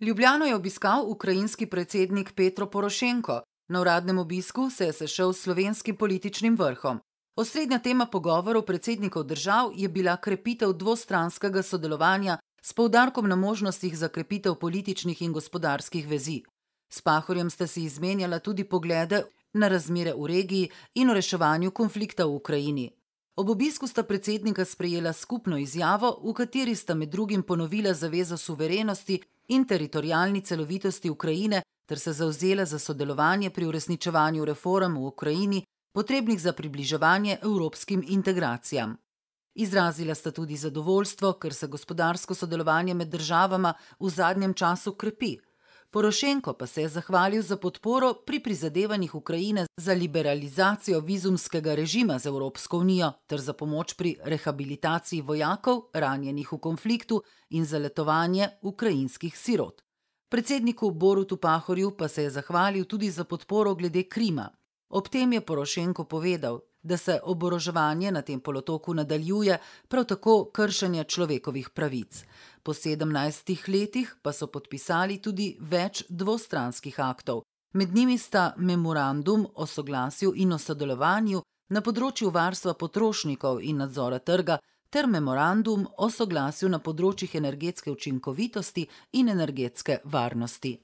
Ljubljano je obiskal ukrajinski predsednik Petro Porošenko. Na uradnem obisku se je sešel s slovenskim političnim vrhom. Osrednja tema pogovorov predsednikov držav je bila krepitev dvostranskega sodelovanja s poudarkom na možnostih za krepitev političnih in gospodarskih vezi. S Pahorjem sta si izmenjala tudi poglede na razmere v regiji in o reševanju konflikta v Ukrajini. Ob obisku sta predsednika sprejela skupno izjavo, v kateri sta med drugim ponovila zavezo suverenosti in teritorijalni celovitosti Ukrajine ter se zauzela za sodelovanje pri uresničevanju reform v Ukrajini, potrebnih za približevanje evropskim integracijam. Izrazila sta tudi zadovoljstvo, ker se gospodarsko sodelovanje med državama v zadnjem času krepi, Porošenko pa se je zahvalil za podporo pri prizadevanjih Ukrajine za liberalizacijo vizumskega režima z Evropsko unijo ter za pomoč pri rehabilitaciji vojakov, ranjenih v konfliktu in za letovanje ukrajinskih sirot. Predsedniku Borutu Pahorju pa se je zahvalil tudi za podporo glede Krima. Ob tem je Porošenko povedal, da se oboroževanje na tem polotoku nadaljuje, prav tako kršenje človekovih pravic. Po 17 letih pa so podpisali tudi več dvostranskih aktov. Med njimi sta memorandum o soglasju in o sodelovanju na področju varstva potrošnikov in nadzora trga, ter memorandum o soglasju na področjih energetske učinkovitosti in energetske varnosti.